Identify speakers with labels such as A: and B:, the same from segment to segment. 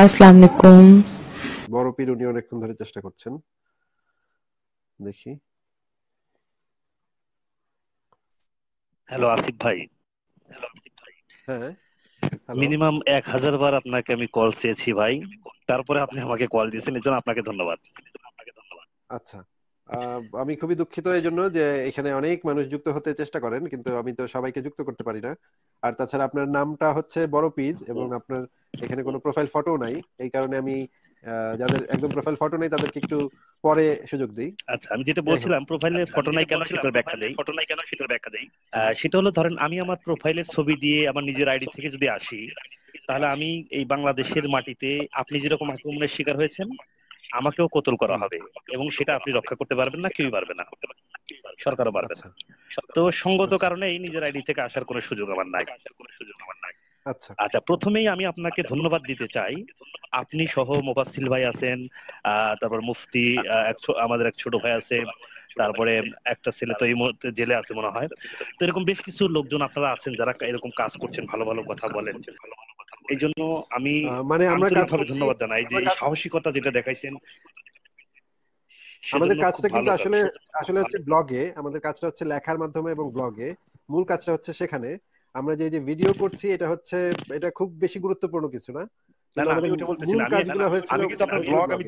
A: আসসালামু আলাইকুম
B: বড় উনি অনেকক্ষণ ধরে চেষ্টা করছেন
A: দেখি হ্যালো আসিফ ভাই হ্যালো আসিফ ভাই হ্যাঁ মিনিমাম এক হাজার বার আপনাকে আমি কল চেয়েছি ভাই তারপরে আপনি আমাকে কল দিয়েছেন এর জন্য আপনাকে ধন্যবাদ আপনাকে ধন্যবাদ আচ্ছা
B: আমি খুবই দুঃখিত এই জন্য যে এখানে অনেক মানুষ যুক্ত হতে চেষ্টা করেন কিন্তু আমি তো সবাইকে যুক্ত করতে পারি না আর তাছাড়া আপনার নামটা হচ্ছে বড় পিজ এবং আপনার এখানে কোনো প্রোফাইল ফটো নাই এই কারণে আমি যাদের একদম প্রোফাইল ফটো নাই তাদেরকে একটু পরে সুযোগ দিই
A: আচ্ছা আমি যেটা বলছিলাম প্রোফাইলে আচ্ছা, ফটো নাই কেন সেটার ব্যাখ্যা দেই ফটো নাই কেন সেটার ব্যাখ্যা দেই সেটা হলো ধরেন আমি আমার প্রোফাইলের ছবি দিয়ে আমার নিজের আইডি থেকে যদি আসি তাহলে আমি এই বাংলাদেশের মাটিতে আপনি যেরকম আক্রমণের শিকার হয়েছেন আমাকেও কতল করা হবে এবং সেটা আপনি রক্ষা করতে পারবেন না কেউই পারবে না সরকারও পারবে না আচ্ছা। তো সঙ্গত কারণে এই নিজের আইডি থেকে আসার কোনো সুযোগ আমার নাই আচ্ছা আচ্ছা প্রথমেই আমি আপনাকে ধন্যবাদ দিতে চাই আপনি সহ মোবাসিল ভাই আছেন তারপর মুফতি আমাদের এক ছোট ভাই আছে তারপরে একটা ছেলে তো এই মুহূর্তে জেলে আছে মনে হয় তো এরকম বেশ কিছু লোকজন আপনারা আছেন যারা এরকম কাজ করছেন ভালো ভালো কথা বলেন এই জন্য আমি মানে আমরা ধন্যবাদ জানাই যে সাহসিকতা যেটা দেখাইছেন আমাদের কাজটা কিন্তু আসলে আসলে
B: হচ্ছে ব্লগে আমাদের কাজটা হচ্ছে লেখার মাধ্যমে এবং ব্লগে মূল কাজটা হচ্ছে সেখানে আমরা যে যে ভিডিও করছি এটা হচ্ছে এটা খুব বেশি গুরুত্বপূর্ণ কিছু না আমি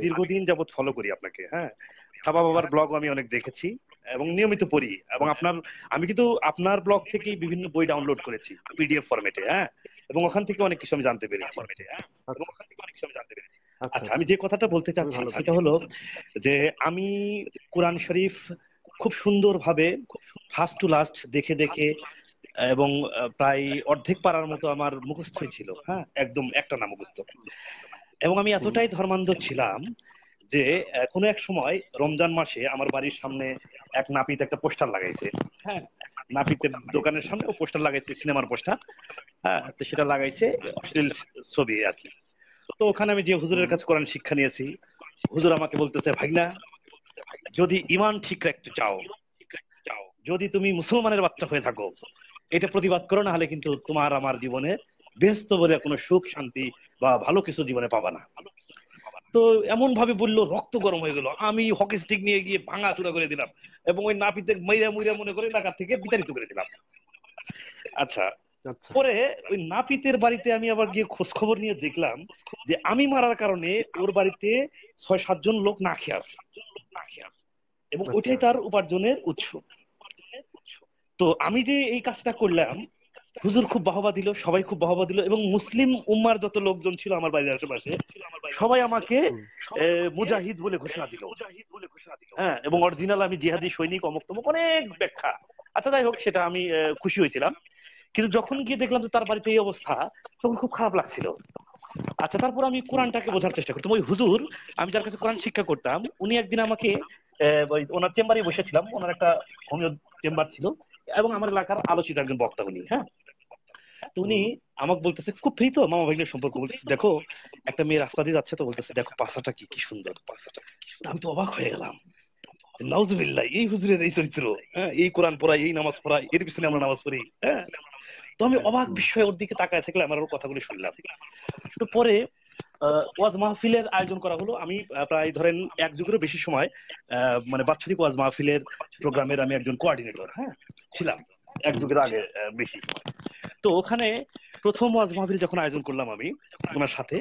B: দীর্ঘদিন
A: যাবত ফলো করি আপনাকে হ্যাঁ সাবা বাবার ব্লগ আমি অনেক দেখেছি এবং নিয়মিত পড়ি এবং আচ্ছা। আপনার আমি কিন্তু আপনার ব্লগ থেকে বিভিন্ন বই ডাউনলোড করেছি পিডিএফ ফরম্যাটে হ্যাঁ এবং ওখান থেকে অনেক কিছু আমি জানতে পেরেছি হ্যাঁ আচ্ছা। ওখান থেকে অনেক কিছু আমি জানতে পেরেছি আচ্ছা, আচ্ছা আমি যে কথাটা বলতে চাচ্ছি সেটা হলো যে আমি কোরআন শরীফ খুব সুন্দরভাবে ফার্স্ট টু লাস্ট দেখে দেখে এবং প্রায় অর্ধেক পারার মতো আমার মুখস্থই ছিল হ্যাঁ একদম একটা না মুখস্থ এবং আমি এতটাই ধর্মান্ধ ছিলাম যে এখন এক সময় রমজান মাসে আমার বাড়ির সামনে এক নাপিত একটা পোস্টার লাগাইছে হ্যাঁ নাপিতের দোকানের সামনে ও পোস্টার লাগাইছে সিনেমার পোস্টার হ্যাঁ তো সেটা লাগাইছে অশ্লীল ছবি আর কি তো ওখানে আমি যে হুজুরের কাছে কোরআন শিক্ষা নিয়েছি হুজুর আমাকে বলতেছে ভাইনা যদি ইমান ঠিক রাখতে চাও যদি তুমি মুসলমানের বাচ্চা হয়ে থাকো এটা প্রতিবাদ করো না হলে কিন্তু তোমার আমার জীবনে ব্যস্ত বলে কোনো সুখ শান্তি বা ভালো কিছু জীবনে পাবা না তো এমন ভাবে বললো রক্ত গরম হয়ে গেল আমি হকি স্টিক নিয়ে গিয়ে ভাঙা চুরা করে দিলাম এবং ওই নাপিতে মাইরা মুইরা মনে করে এলাকা থেকে বিতাড়িত করে দিলাম আচ্ছা, আচ্ছা পরে ওই নাপিতের বাড়িতে আমি আবার গিয়ে খোঁজ খবর নিয়ে দেখলাম যে আমি মারার কারণে ওর বাড়িতে ছয় সাতজন লোক না খেয়ে আসে এবং আচ্ছা। ওইটাই তার উপার্জনের উৎস তো আমি যে এই কাজটা করলাম হুজুর খুব বাহবা দিল সবাই খুব বাহবা দিল এবং মুসলিম উম্মার যত লোকজন ছিল আমার বাড়ির আশেপাশে সবাই আমাকে মুজাহিদ বলে ঘোষণা দিল হ্যাঁ এবং অরিজিনাল আমি জিহাদি সৈনিক অমুক তমুক অনেক ব্যাখ্যা আচ্ছা যাই হোক সেটা আমি খুশি হয়েছিলাম কিন্তু যখন গিয়ে দেখলাম যে তার বাড়িতে এই অবস্থা তখন খুব খারাপ লাগছিল আচ্ছা তারপর আমি কোরআনটাকে বোঝার চেষ্টা করতাম ওই হুজুর আমি যার কাছে কোরআন শিক্ষা করতাম উনি একদিন আমাকে ওনার চেম্বারে বসেছিলাম ওনার একটা হোমিও চেম্বার ছিল এবং আমার এলাকার আলোচিত একজন বক্তা উনি হ্যাঁ তো উনি আমাকে বলতেছে খুব ফ্রি তো মামা ভাইয়ের সম্পর্ক বলতেছে দেখো একটা মেয়ে রাস্তা দিয়ে যাচ্ছে তো বলতেছে দেখো পাশাটা কি কি সুন্দর পাশাটা আমি তো অবাক হয়ে গেলাম নাউজুবিল্লাহ এই হুজুরের এই চরিত্র হ্যাঁ, এই কোরআন পড়াই এই নামাজ পড়াই এর পিছনে আমরা নামাজ পড়ি হ্যাঁ। তো আমি হ্যাঁ, অবাক বিস্ময়ে ওর দিকে তাকায় থাকলে আমার কথাগুলি শুনলাম তো পরে ওয়াজ মাহফিলের আয়োজন করা হলো আমি প্রায় ধরেন এক যুগেরও বেশি সময় মানে বাৎসরিক ওয়াজ মাহফিলের প্রোগ্রামের আমি একজন কোয়ার্ডিনেটর হ্যাঁ ছিলাম এক যুগের আগে বেশি সময় তো ওখানে প্রথম ওয়াজ মাহফিল যখন আয়োজন করলাম আমি ওনার সাথে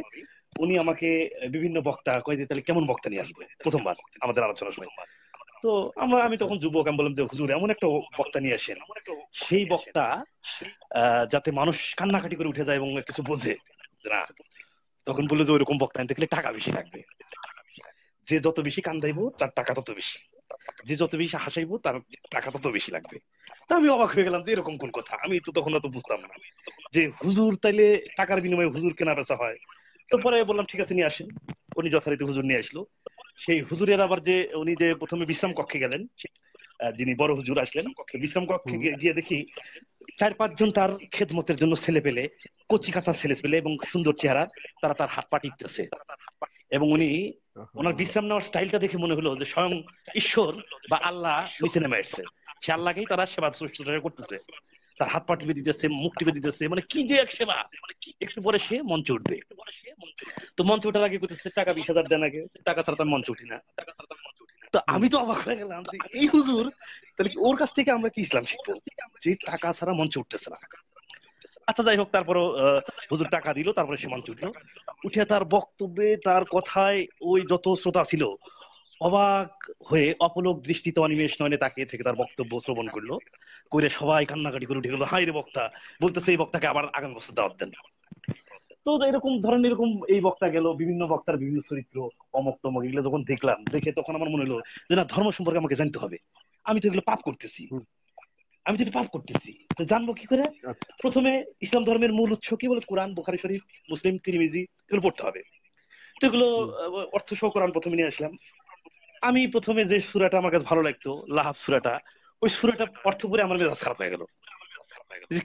A: উনি আমাকে বিভিন্ন বক্তা কয়ে যে তাহলে কেমন বক্তা নিয়ে আসবে প্রথমবার আমাদের আলোচনা শুনে তো আমরা আমি তখন যুবক আমি বললাম যে হুজুর এমন একটা বক্তা নিয়ে আসেন সেই বক্তা যাতে মানুষ কান্নাকাটি করে উঠে যায় এবং কিছু বোঝে না তখন বললো যে ওইরকম বক্তা আনতে গেলে টাকা বেশি লাগবে যে যত বেশি কান্দাইবো তার টাকা তত বেশি যে যত বেশি হাসাইবো তার টাকা তত বেশি লাগবে তা আমি অবাক হয়ে গেলাম যে এরকম কোন কথা আমি তো তখন অত বুঝতাম না যে হুজুর তাইলে টাকার বিনিময়ে হুজুর কেনা বেচা হয় তো পরে বললাম ঠিক আছে নিয়ে আসেন উনি যথারীতি হুজুর নিয়ে আসলো সেই হুজুরের আবার যে উনি যে প্রথমে বিশ্রাম কক্ষে গেলেন যিনি বড় হুজুর আসলেন কক্ষে বিশ্রাম কক্ষে গিয়ে দেখি চার পাঁচজন তার খেদমতের জন্য ছেলে পেলে কচি কাঁচা ছেলে পেলে এবং সুন্দর চেহারা তারা তার হাত পা এবং উনি ওনার বিশ্রাম নেওয়ার স্টাইলটা দেখে মনে হলো যে স্বয়ং ঈশ্বর বা আল্লাহ নিচে নেমে আসছে খেয়াল লাগেই তারা সেবা শুশ্রূষা করতেছে তার হাত পা টিপে দিতেছে মুখ টিপে দিতেছে মানে কি যে এক সেবা একটু পরে সে মঞ্চে উঠবে তো মঞ্চে ওঠার আগে করতেছে টাকা বিশ হাজার দেন আগে টাকা ছাড়া তার মঞ্চে উঠি না তো আমি তো অবাক হয়ে গেলাম এই হুজুর তাহলে ওর কাছ থেকে আমরা কি ইসলাম শিখবো যে টাকা ছাড়া মঞ্চে উঠতেছে না আচ্ছা যাই হোক তারপরে হুজুর টাকা দিল তারপরে সে মঞ্চে উঠলো উঠে তার বক্তব্যে তার কথায় ওই যত শ্রোতা ছিল অবাক হয়ে অপলোক দৃষ্টিতে অনিমেষ নয়নে তাকিয়ে থেকে তার বক্তব্য শ্রবণ করলো করে সবাই কান্নাকাটি করে উঠে গেল হাই রে বক্তা বলতেছে এই বক্তাকে আবার আগাম বস্তু দেওয়ার দেন তো এরকম ধরেন এরকম এই বক্তা গেল বিভিন্ন বক্তার বিভিন্ন চরিত্র অমক তমক এগুলো যখন দেখলাম দেখে তখন আমার মনে হলো যে না ধর্ম সম্পর্কে আমাকে জানতে হবে আমি তো এগুলো পাপ করতেছি আমি তো পাপ করতেছি তো জানবো কি করে আচ্ছা। প্রথমে ইসলাম ধর্মের মূল উৎস কি বলে কোরআন বোখারি শরীফ মুসলিম তিরিমিজি এগুলো পড়তে হবে তো এগুলো অর্থ সহ কোরআন প্রথমে নিয়ে আসলাম আমি প্রথমে যে সুরাটা আমার কাছে ভালো লাগতো লাহাব সুরাটা ওই সুরাটা অর্থ করে আমার মেজাজ খারাপ হয়ে গেল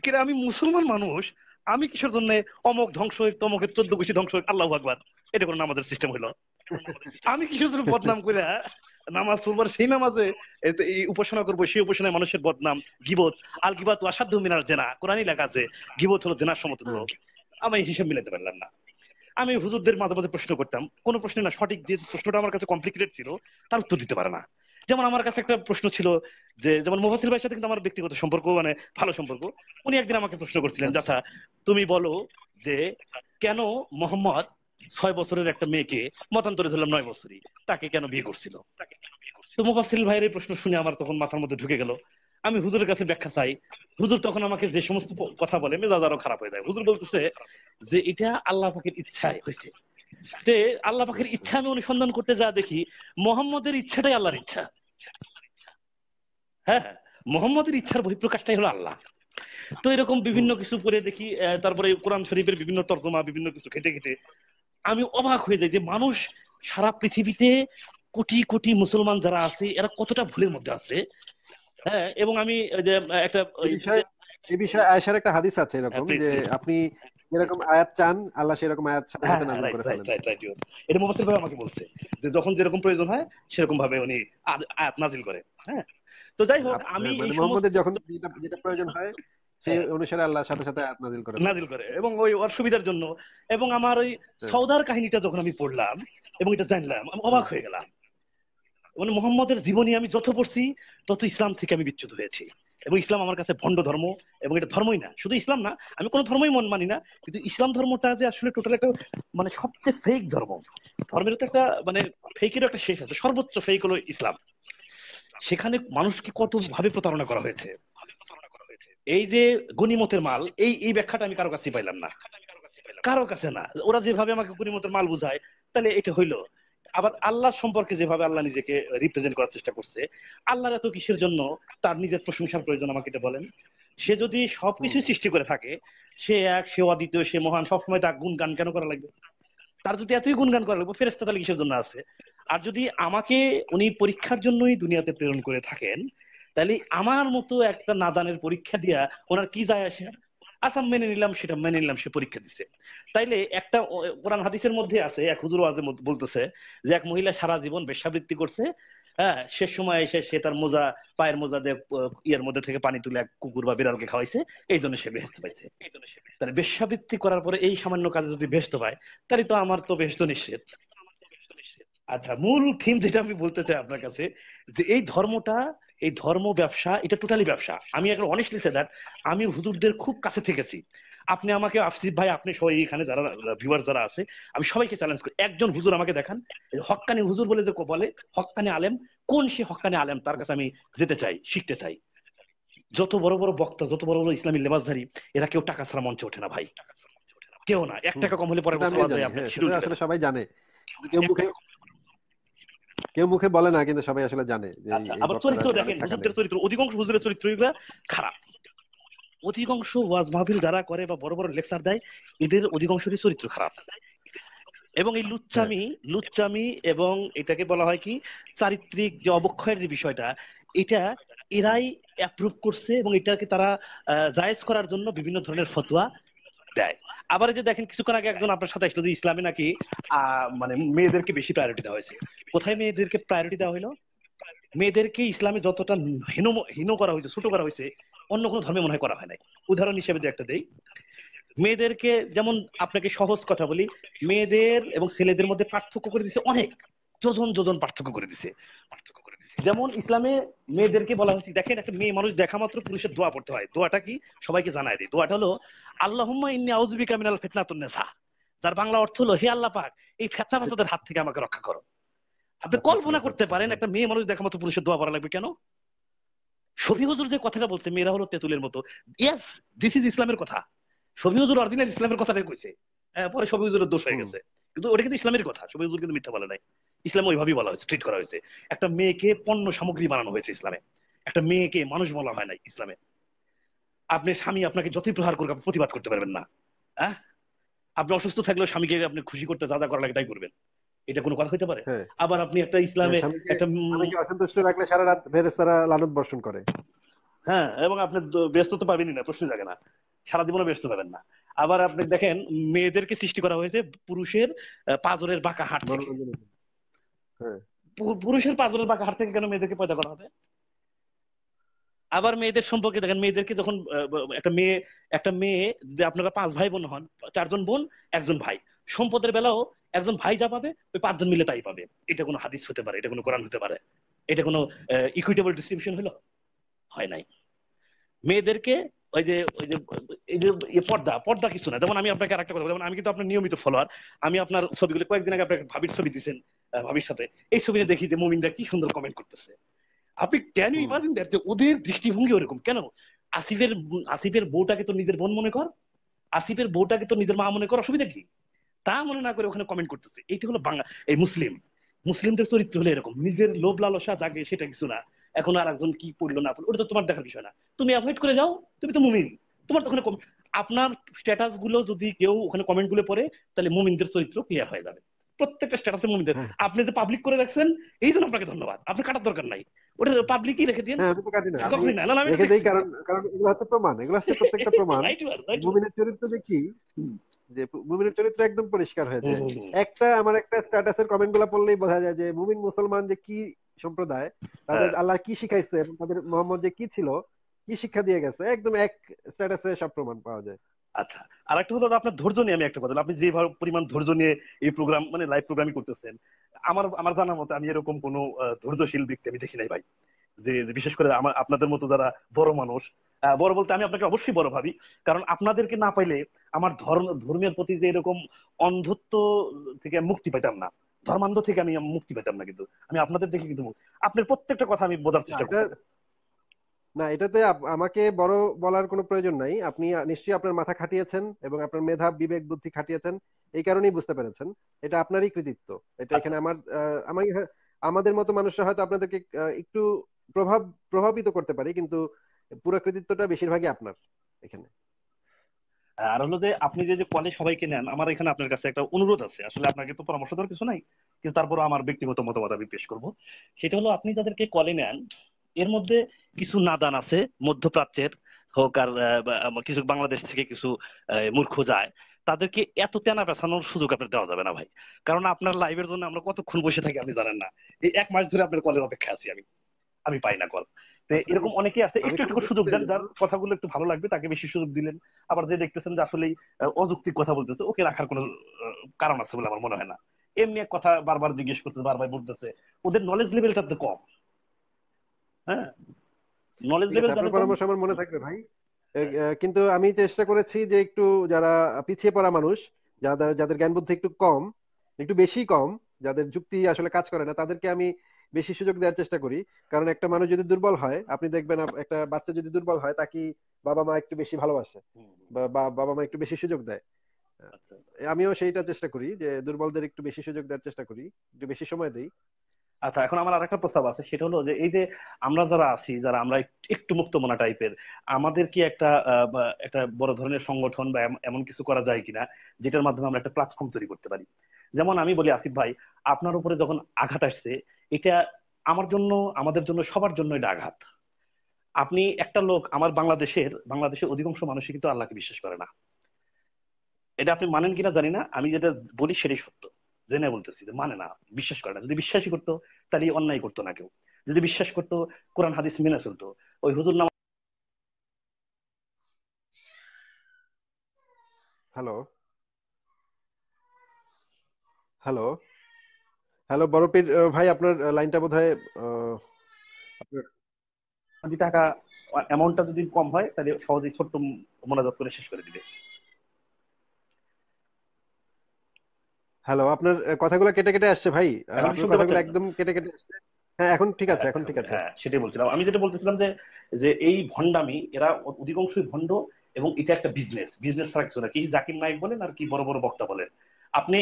A: কিরা আমি মুসলমান মানুষ আমি কিসের জন্য অমক ধ্বংস হোক তমকের চোদ্দ গোষ্ঠী ধ্বংস হোক আল্লাহ আকবার এটা কোনো নামাজের সিস্টেম হলো আমি কিসের জন্য বদনাম করে নামাজ পড়বার সেই নামাজে এই উপাসনা করবো সেই উপাসনায় মানুষের বদনাম গিবত আল গিবত অসাধ্য মিনার জেনা কোরআনই লেখা আছে গিবত হলো জেনার সমতুল্য আমি হিসেব মিলাতে পারলাম না আমি হুজুরদের মাঝে মাঝে প্রশ্ন করতাম কোনো প্রশ্ন না সঠিক যে প্রশ্নটা আমার কাছে কমপ্লিকেটেড ছিল তার উত্তর দিতে পারে না যেমন আমার কাছে একটা প্রশ্ন ছিল যে যেমন মোহাসিল ভাইয়ের সাথে কিন্তু আমার ব্যক্তিগত সম্পর্ক মানে ভালো সম্পর্ক উনি একদিন আমাকে প্রশ্ন করছিলেন যাথা আচ্ছা, তুমি বলো যে কেন মোহাম্মদ ছয় বছরের একটা মেয়েকে মতান্তরে ধরলাম নয় বছরই তাকে কেন বিয়ে করছিল তাকে কেন বিয়ে করছিল তো মোহাসিল ভাইয়ের প্রশ্ন শুনে আমার তখন মাথার মধ্যে ঢুকে গেল আমি হুজুরের কাছে ব্যাখ্যা চাই হুজুর তখন আমাকে যে সমস্ত কথা বলে মেজাজ আরো খারাপ হয়ে যায় হুজুর বলতেছে যে এটা আল্লাহ পাখির ইচ্ছায় হয়েছে তে আল্লাহ পাখির ইচ্ছা আমি অনুসন্ধান করতে যা দেখি মোহাম্মদের ইচ্ছাটাই আল্লাহর ইচ্ছা হ্যাঁ মোহাম্মদের ইচ্ছার বহিঃপ্রকাশটাই হলো আল্লাহ তো এরকম বিভিন্ন কিছু করে দেখি তারপরে কোরআন শরীফের বিভিন্ন তর্জমা বিভিন্ন কিছু খেটে খেটে আমি অবাক হয়ে যাই যে মানুষ সারা পৃথিবীতে কোটি কোটি মুসলমান যারা আছে এরা কতটা ভুলের মধ্যে আছে হ্যাঁ এবং আমি যে একটা বিষয়ে
B: আয়েশার একটা হাদিস আছে এরকম হ্যাঁ, যে আপনি যেরকম আয়াত চান আল্লাহ সেরকম আয়াত হ্যাঁ,
A: এটা মুফাসসির ভাই আমাকে বলছে যে যখন যেরকম প্রয়োজন হয় সেরকম ভাবে উনি আয়াত নাযিল করে হ্যাঁ তো যাই হোক আমি মানে মুহাম্মদের যখন যেটা প্রয়োজন হয় সেই হ্যাঁ। অনুসারে সাথে সাথে আয়াত নাযিল করে নাযিল করে এবং ওই অসুবিধার জন্য এবং আমার ওই সৌদার কাহিনীটা যখন আমি পড়লাম এবং এটা জানলাম আমি অবাক হয়ে গেলাম মানে মোহাম্মদের জীবনী আমি যত পড়ছি তত ইসলাম থেকে আমি বিচ্যুত হয়েছি এবং ইসলাম আমার কাছে ভণ্ড ধর্ম এবং এটা ধর্মই না শুধু ইসলাম না আমি কোনো ধর্মই মন মানি না কিন্তু ইসলাম ধর্মটা যে আসলে টোটাল একটা মানে সবচেয়ে ফেক ধর্ম ধর্মের তো একটা মানে ফেকের একটা শেষ আছে সর্বোচ্চ ফেক হলো ইসলাম সেখানে মানুষকে কত ভাবে প্রতারণা করা হয়েছে এই যে গণিমতের মাল এই এই ব্যাখ্যাটা আমি কারো কাছে পাইলাম না কারো কাছে না ওরা যেভাবে আমাকে গণিমতের মাল বুঝায় তাহলে এটা হইলো আবার আল্লাহ সম্পর্কে যেভাবে আল্লাহ নিজেকে রিপ্রেজেন্ট করার চেষ্টা করছে আল্লাহর এত কিসের জন্য তার নিজের প্রশংসার প্রয়োজন আমাকে এটা বলেন সে যদি সবকিছু সৃষ্টি করে থাকে সে এক সে দ্বিতীয় সে মহান সবসময় তার গুণগান কেন করা লাগবে তার যদি এতই গুণগান করা লাগবে ফেরেস্তা তাহলে কিসের জন্য আছে আর যদি আমাকে উনি পরীক্ষার জন্যই দুনিয়াতে প্রেরণ করে থাকেন তাহলে আমার মতো একটা নাদানের পরীক্ষা দিয়া ওনার কি যায় আসে আচ্ছা মেনে নিলাম সেটা মেনে নিলাম সে পরীক্ষা দিছে তাইলে একটা কোরআন হাদিসের মধ্যে আছে এক হুজুর আজে বলতেছে যে এক মহিলা সারা জীবন বেশাবৃত্তি করছে হ্যাঁ শেষ সময় এসে সে তার মোজা পায়ের মোজা দিয়ে ইয়ের মধ্যে থেকে পানি তুলে এক কুকুর বা বিড়ালকে খাওয়াইছে এই জন্য সে বেহেস্ত পাইছে এই জন্য সে তাহলে বেশাবৃত্তি করার পরে এই সামান্য কাজে যদি বেহেস্ত পায় তাহলে তো আমার তো বেহেস্ত নিশ্চিত আচ্ছা মূল থিম যেটা আমি বলতে চাই আপনার কাছে যে এই ধর্মটা এই ধর্ম ব্যবসা এটা টোটালি ব্যবসা আমি এখন অনেস্টলি সে দ্যাট আমি হুজুরদের খুব কাছে থেকেছি আপনি আমাকে আফসিফ ভাই আপনি সবাই এখানে যারা ভিউয়ার যারা আছে আমি সবাইকে চ্যালেঞ্জ করি একজন হুজুর আমাকে দেখান হকানি হুজুর বলে যে বলে হকানি আলেম কোন সে হকানি আলেম তার কাছে আমি যেতে চাই শিখতে চাই যত বড় বড় বক্তা যত বড় বড় ইসলামী লেবাসধারী এরা কেউ টাকা ছাড়া মঞ্চে ওঠে না ভাই কেউ না এক টাকা কম হলে পরে হ্যাঁ, সবাই জানে
B: কেউ মুখে বলে না কিন্তু সবাই আসলে জানে আচ্ছা, আবার চরিত্র দেখেন চরিত্র
A: অধিকাংশ হুজুরের খারাপ অধিকাংশ ওয়াজ মাহফিল যারা করে বা বড় বড় লেকচার দেয় এদের অধিকাংশেরই চরিত্র খারাপ এবং এই লুচ্চামি হ্যাঁ। লুচ্চামি এবং এটাকে বলা হয় কি চারিত্রিক যে অবক্ষয়ের যে বিষয়টা এটা এরাই অ্যাপ্রুভ করছে এবং এটাকে তারা জায়েজ করার জন্য বিভিন্ন ধরনের ফতোয়া দেয় আবার যে দেখেন কিছুক্ষণ আগে একজন আপনার সাথে যে ইসলামে নাকি মানে মেয়েদেরকে বেশি প্রায়োরিটি দেওয়া হয়েছে কোথায় মেয়েদেরকে প্রায়োরিটি দেওয়া হলো মেয়েদেরকে ইসলামে যতটা হীন হীন করা হয়েছে ছোট করা হয়েছে অন্য কোনো ধর্মে মনে হয় করা হয় নাই উদাহরণ হিসেবে দু একটা দেই মেয়েদেরকে যেমন আপনাকে সহজ কথা বলি মেয়েদের এবং ছেলেদের মধ্যে পার্থক্য করে দিচ্ছে অনেক যোজন যোজন পার্থক্য করে দিছে পার্থক্য যেমন ইসলামে মেয়েদেরকে বলা হয়েছে দেখেন একটা মেয়ে মানুষ দেখা মাত্র পুরুষের দোয়া পড়তে হয় দোয়াটা কি সবাইকে জানায় দেয় দোয়াটা হলো আল্লাহ ইন্নি আউজবিকা মিনাল ফিতনাতুন্নেসা যার বাংলা অর্থ হলো হে আল্লাহ পাক এই ফেতনা ফাসাদের হাত থেকে আমাকে রক্ষা করো আপনি আচ্ছা, কল্পনা করতে পারেন একটা মেয়ে মানুষ দেখা মাত্র পুরুষের দোয়া পড়া লাগবে কেন শফি হজুর যে কথাটা বলছে মেয়েরা হলো তেঁতুলের মতো ইয়াস দিস ইজ ইসলামের কথা শফি হজুর অরিজিনাল ইসলামের কথাটাই কইছে হ্যাঁ, পরে শফি হজুরের দোষ হয়ে গেছে কিন্তু ওটা কিন্তু ইসলামের কথা শফি হজুর কিন্তু মিথ্যা বলে নাই ইসলামে ওইভাবেই বলা হয়েছে ট্রিট করা হয়েছে একটা মেয়েকে পণ্য সামগ্রী বানানো হয়েছে ইসলামে একটা মেয়েকে মানুষ বলা হয় না ইসলামে আপনি স্বামী আপনাকে যতই প্রহার করুক আপনি প্রতিবাদ করতে পারবেন না হ্যাঁ আপনি অসুস্থ থাকলেও স্বামীকে আপনি খুশি করতে যা যা করা লাগে তাই করবেন এটা কোনো কথা হইতে পারে হ্যাঁ। আবার আপনি একটা ইসলামে হ্যাঁ, একটা
B: অসন্তুষ্ট রাখলে সারা রাত সারা লালন বর্ষণ করে
A: হ্যাঁ এবং আপনি ব্যস্ত তো পাবেনই না প্রশ্ন জাগে না সারা জীবনে ব্যস্ত পাবেন না আবার আপনি দেখেন মেয়েদেরকে সৃষ্টি করা হয়েছে পুরুষের পাজরের বাঁকা হাট থেকে হ্যাঁ। পুরুষের পাঁচ জনের বাঁকা হাড় থেকে কেন মেয়েদেরকে পয়দা করা হবে আবার মেয়েদের সম্পর্কে দেখেন মেয়েদেরকে যখন একটা মেয়ে একটা মেয়ে যে আপনারা পাঁচ ভাই বোন হন চারজন বোন একজন ভাই সম্পদের বেলাও একজন ভাই যা পাবে ওই পাঁচজন মিলে তাই পাবে এটা কোনো হাদিস হতে পারে এটা কোনো কোরআন হতে পারে এটা কোনো ইকুইটেবল ডিস্ট্রিবিউশন হলো হয় নাই মেয়েদেরকে ওই যে ওই যে এই যে পর্দা পর্দা কিছু না যেমন আমি আপনাকে আরেকটা কথা বলি আমি কিন্তু আপনার নিয়মিত ফলোয়ার আমি আপনার ছবিগুলো কয়েকদিন আগে আপনার ভাবির ছবি দিয়েছেন ভাবির সাথে এই ছবিটা দেখি যে মোমিনরা কি সুন্দর কমেন্ট করতেছে আপনি কেন ইমাজিন দ্যাট যে ওদের দৃষ্টিভঙ্গি ওরকম কেন আসিফের আসিফের বউটাকে তো নিজের বোন মনে কর আসিফের বউটাকে তো নিজের মা মনে কর অসুবিধা কি তা মনে না করে ওখানে কমেন্ট করতেছে এইটা হলো বাংলা এই মুসলিম মুসলিমদের চরিত্র হলো এরকম নিজের লোভ লালসা জাগে সেটা কিছু না এখন আর একজন কি পড়লো না পড়লো ওটা তো তোমার দেখার বিষয় না তুমি অ্যাভয়েড করে যাও তুমি তো মুমিন তোমার তো ওখানে আপনার স্ট্যাটাস গুলো যদি কেউ ওখানে কমেন্ট গুলো পড়ে তাহলে মুমিনদের চরিত্র ক্লিয়ার হয়ে যাবে প্রত্যেকটা স্ট্যাটাসে মুভি দেন আপনি যে পাবলিক করে রাখছেন এই জন্য আপনাকে ধন্যবাদ আপনি কাটার দরকার নাই ওটা পাবলিকই রেখে দিন হ্যাঁ, কখনই না আমি রেখে দেই কারণ
B: কারণ এগুলো হচ্ছে প্রমাণ এগুলো হচ্ছে প্রত্যেকটা প্রমাণ মুমিনের চরিত্র দেখি যে মুমিনের চরিত্র একদম পরিষ্কার হয়ে যায় একটা আমার একটা স্ট্যাটাসের কমেন্ট গুলা পড়লেই বোঝা যায় যে মুমিন মুসলমান যে কি সম্প্রদায় হ্যাঁ। তাদের আল্লাহ কি শিখাইছে এবং তাদের মোহাম্মদ যে কি ছিল কি শিক্ষা দিয়ে গেছে একদম এক স্ট্যাটাসে সব প্রমাণ
A: পাওয়া যায় আচ্ছা আর একটা হলো আপনার ধৈর্য নিয়ে আমি একটা কথা আপনি যে পরিমাণ ধৈর্য নিয়ে এই প্রোগ্রাম মানে লাইভ প্রোগ্রামই করতেছেন আমার আমার জানার মতো আমি এরকম কোনো ধৈর্যশীল ব্যক্তি আমি দেখি নাই ভাই যে বিশেষ করে আমার আপনাদের মতো যারা বড় মানুষ বড় বলতে আমি আপনাকে অবশ্যই বড় ভাবি কারণ আপনাদেরকে না পাইলে আমার ধর্ম ধর্মের প্রতি যে এরকম অন্ধত্ব থেকে মুক্তি পাইতাম না ধর্মান্ধ থেকে আমি মুক্তি পেতাম না কিন্তু আমি আপনাদের দেখে কিন্তু আপনার প্রত্যেকটা কথা আমি বোঝার চেষ্টা করি
B: না এটাতে আমাকে বড় বলার কোনো প্রয়োজন নাই আপনি নিশ্চয়ই আপনার মাথা খাটিয়েছেন এবং আপনার মেধা বিবেক বুদ্ধি খাটিয়েছেন এই কারণেই বুঝতে পেরেছেন এটা আপনারই কৃতিত্ব এটা আচ্ছা। এখানে আমার আমি আমাদের মতো মানুষরা হয়তো আপনাদেরকে একটু প্রভাব প্রভাবিত করতে পারি কিন্তু পুরো কৃতিত্বটা বেশিরভাগই আপনার
A: এখানে আর হলো যে আপনি যে কলে সবাইকে নেন আমার এখানে আপনার কাছে একটা অনুরোধ আছে আসলে আপনাকে তো পরামর্শ দেওয়ার কিছু নাই কিন্তু তারপর আমার ব্যক্তিগত মতামত আমি পেশ করব সেটা হলো আপনি যাদেরকে কলে নেন এর মধ্যে কিছু নাদান আছে মধ্যপ্রাচ্যের হোক আর কিছু বাংলাদেশ থেকে কিছু মূর্খ যায় তাদেরকে এত তেনা পেছানোর সুযোগ আপনার দেওয়া যাবে না ভাই কারণ আপনার লাইভের জন্য আমরা কতক্ষণ বসে থাকি আপনি জানেন না এই এক মাস ধরে আপনার কলের অপেক্ষা আছি আমি আমি পাই না কল আচ্ছা। এরকম অনেকেই আছে একটু একটু সুযোগ দেন যার কথাগুলো একটু ভালো লাগবে তাকে বেশি সুযোগ দিলেন আবার যে দেখতেছেন যে আসলে অযৌক্তিক কথা বলতেছে ওকে রাখার কোনো কারণ আছে বলে আমার মনে হয় না এমনি এক কথা বারবার জিজ্ঞেস করতেছে বারবার বলতেছে ওদের নলেজ লেভেলটা তো কম
B: হ্যাঁ নলেজ লেভেল পরামর্শ
A: আমার মনে থাকবে ভাই
B: কিন্তু আমি চেষ্টা করেছি যে একটু যারা পিছিয়ে পড়া মানুষ যাদের যাদের জ্ঞান বুদ্ধি একটু কম একটু বেশি কম যাদের যুক্তি আসলে কাজ করে না তাদেরকে আমি বেশি সুযোগ দেওয়ার চেষ্টা করি কারণ একটা মানুষ যদি দুর্বল হয় আপনি দেখবেন একটা বাচ্চা যদি দুর্বল হয় তাকে বাবা মা একটু বেশি ভালোবাসে বা বাবা মা একটু বেশি সুযোগ দেয় আচ্ছা। আমিও সেইটা চেষ্টা করি যে দুর্বলদের একটু
A: বেশি সুযোগ দেওয়ার চেষ্টা করি একটু বেশি সময় দেই আচ্ছা এখন আমার আরেকটা প্রস্তাব আছে সেটা হলো যে এই যে আমরা যারা আছি যারা আমরা একটু মুক্ত মনা টাইপের আমাদের কি একটা একটা বড় ধরনের সংগঠন বা এমন কিছু করা যায় কিনা যেটার মাধ্যমে আমরা একটা প্ল্যাটফর্ম তৈরি করতে পারি যেমন আমি বলি আসিফ ভাই আপনার উপরে যখন আঘাত আসছে এটা আমার জন্য আমাদের জন্য সবার জন্য এটা আঘাত আপনি একটা লোক আমার বাংলাদেশের বাংলাদেশের অধিকাংশ মানুষই কিন্তু আল্লাহকে বিশ্বাস করে না এটা আপনি মানেন কিনা জানি না আমি যেটা বলি সেটাই সত্য জেনে বলতেছি যে মানে না বিশ্বাস করে না যদি বিশ্বাসই করতো তাহলে অন্যায় করতো না কেউ যদি বিশ্বাস করতো কোরআন হাদিস মেনে চলতো ওই হুজুর নাম হ্যালো
B: হ্যালো হ্যালো বরপির ভাই আপনার লাইনটা বোধ হয়
A: টাকা অ্যামাউন্টটা যদি কম হয় তাহলে সহজেই ছোট্ট মোনাজাত করে শেষ করে দিবে
B: হ্যালো আপনার কথাগুলো কেটে কেটে আসছে ভাই কথাগুলো
A: একদম কেটে কেটে হ্যাঁ এখন ঠিক আছে এখন ঠিক আছে হ্যাঁ, সেটাই বলছিলাম আমি যেটা বলতেছিলাম যে যে এই ভণ্ডামি এরা অধিকাংশই ভণ্ড এবং এটা একটা বিজনেস বিজনেস ছাড়া কিছু না কি জাকির নাইক বলেন আর কি বড় বড় বক্তা বলেন আপনি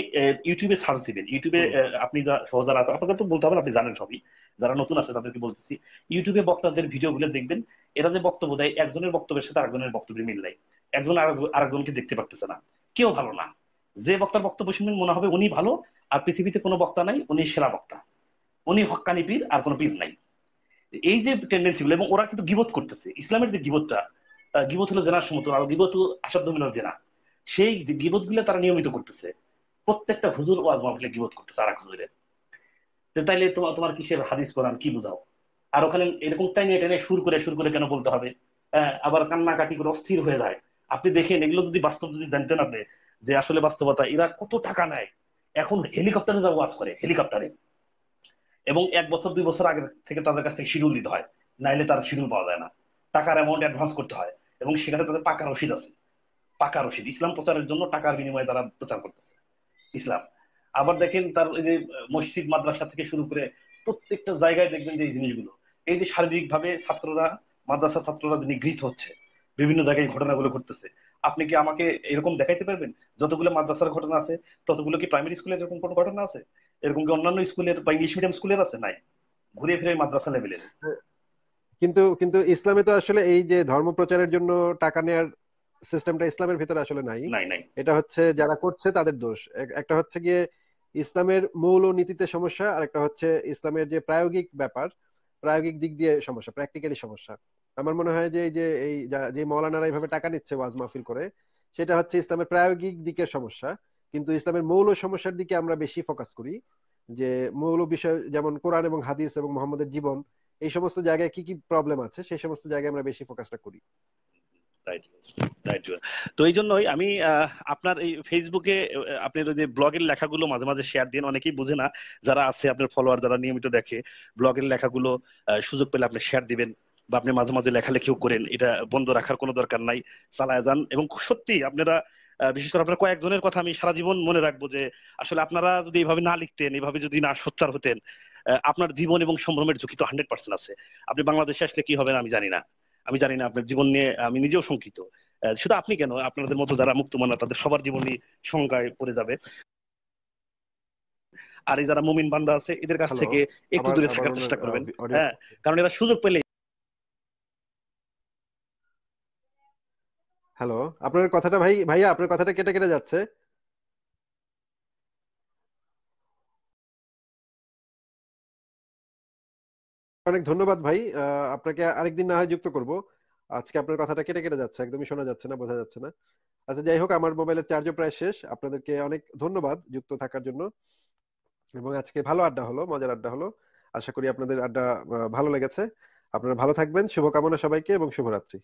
A: ইউটিউবে সার্চ দিবেন ইউটিউবে আপনি সহজার আছে আপনাকে তো বলতে হবে আপনি জানেন সবই যারা নতুন আছে তাদেরকে বলতেছি ইউটিউবে বক্তাদের ভিডিওগুলো দেখবেন এরা যে বক্তব্য দেয় একজনের বক্তব্যের সাথে আরেকজনের বক্তব্যের মিল নাই একজন আরেকজনকে দেখতে পারতেছে না কেউ ভালো না যে বক্তার বক্তব্য শুনবেন মনে হবে উনি ভালো আর পৃথিবীতে কোনো বক্তা নাই উনি সেরা বক্তা উনি হকানি পীর আর কোনো পীর নাই এই যে টেন্ডেন্সি গুলো এবং ওরা কিন্তু গিবত করতেছে ইসলামের যে গিবতটা গিবত হলো জেনার সমতো আর গিবত আসাদ মিলন জেনা সেই যে গিবত গুলো তারা নিয়মিত করতেছে প্রত্যেকটা হুজুর ও আজমা মাহফিলে গিবত করতেছে আর এক হুজুরের তাইলে তোমার তোমার কিসের হাদিস করান কি বুঝাও আর ওখানে এরকম টাইনে টেনে সুর করে সুর করে কেন বলতে হবে আবার কান্নাকাটি করে অস্থির হয়ে যায় আপনি দেখেন এগুলো যদি বাস্তব যদি জানতেন আপনি যে আসলে বাস্তবতা এরা কত টাকা নেয় এখন হেলিকপ্টারে যাবো আজ করে হেলিকপ্টারে এবং এক বছর দুই বছর আগে থেকে তাদের কাছ থেকে শিডিউল দিতে হয় নাইলে তার শিডিউল পাওয়া যায় না টাকার অ্যামাউন্ট অ্যাডভান্স করতে হয় এবং সেখানে তাদের পাকা রশিদ আছে পাকা রশিদ ইসলাম প্রচারের জন্য টাকার বিনিময়ে তারা প্রচার করতেছে ইসলাম আবার দেখেন তার এই যে মসজিদ মাদ্রাসা থেকে শুরু করে প্রত্যেকটা জায়গায় দেখবেন যে এই জিনিসগুলো এই যে শারীরিক ভাবে ছাত্ররা মাদ্রাসা ছাত্ররা নিগৃহীত হচ্ছে বিভিন্ন জায়গায় ঘটনাগুলো ঘটতেছে আপনি কি আমাকে এরকম দেখাইতে পারবেন যতগুলো মাদ্রাসার ঘটনা আছে ততগুলো কি প্রাইমারি স্কুলে এরকম কোনো ঘটনা আছে এরকম কি অন্যান্য স্কুলের বা ইংলিশ মিডিয়াম স্কুলের আছে নাই ঘুরে ফিরে মাদ্রাসা লেভেলের
B: কিন্তু কিন্তু ইসলামে তো আসলে এই যে ধর্ম প্রচারের জন্য টাকা নেয়ার সিস্টেমটা ইসলামের ভিতরে আসলে নাই এটা হচ্ছে যারা করছে তাদের দোষ একটা হচ্ছে গিয়ে ইসলামের মৌল ও নীতিতে সমস্যা আর একটা হচ্ছে ইসলামের যে প্রায়োগিক ব্যাপার প্রায়োগিক দিক দিয়ে সমস্যা প্র্যাকটিক্যালি সমস্যা আমার মনে হয় যে এই যে এই যে মৌলানারা এইভাবে টাকা নিচ্ছে ওয়াজ মাহফিল করে সেটা হচ্ছে ইসলামের প্রায়োগিক দিকের সমস্যা কিন্তু ইসলামের মৌল সমস্যার দিকে আমরা বেশি ফোকাস করি যে মৌল বিষয় যেমন কোরআন এবং হাদিস এবং মোহাম্মদের জীবন এই সমস্ত জায়গায় কি কি প্রবলেম আছে সেই সমস্ত জায়গায় আমরা বেশি ফোকাসটা করি
A: তো এই জন্যই আমি আপনার এই ফেসবুকে আপনি যে ব্লগের লেখাগুলো মাঝে মাঝে শেয়ার দেন অনেকেই বোঝে না যারা আছে আপনার ফলোয়ার যারা নিয়মিত দেখে ব্লগের লেখাগুলো সুযোগ পেলে আপনি শেয়ার দিবেন বা আপনি মাঝে মাঝে লেখালেখিও করেন এটা বন্ধ রাখার কোনো দরকার নাই চালায় যান এবং সত্যি আপনারা বিশেষ করে আপনার কয়েকজনের কথা আমি সারা জীবন মনে রাখবো যে আসলে আপনারা যদি এইভাবে না লিখতেন এইভাবে যদি না সোচ্চার হতেন আপনার জীবন এবং সম্ভ্রমের ঝুঁকি তো হান্ড্রেড পার্সেন্ট আছে আপনি বাংলাদেশে আসলে কি হবেন আমি জানি না আমি জানি না আপনার জীবন নিয়ে আমি নিজেও শঙ্কিত শুধু আপনি কেন আপনাদের মতো যারা মানা তাদের সবার জীবনই শঙ্কায় পড়ে যাবে আর এই যারা মুমিন বান্দা আছে এদের কাছ থেকে একটু দূরে থাকার চেষ্টা করবেন হ্যাঁ কারণ এরা সুযোগ পেলে
B: হ্যালো আপনার কথাটা ভাই ভাইয়া আপনার কথাটা কেটে কেটে যাচ্ছে অনেক ধন্যবাদ ভাই আপনাকে আরেকদিন না হয় যুক্ত করব আজকে আপনার কথাটা কেটে কেটে যাচ্ছে একদমই শোনা যাচ্ছে না বোঝা যাচ্ছে না আচ্ছা যাই হোক আমার মোবাইলের চার্জও প্রায় শেষ আপনাদেরকে অনেক ধন্যবাদ যুক্ত থাকার জন্য এবং আজকে ভালো আড্ডা হলো মজার আড্ডা হলো আশা করি আপনাদের আড্ডা ভালো লেগেছে আপনারা ভালো থাকবেন শুভকামনা সবাইকে এবং শুভরাত্রি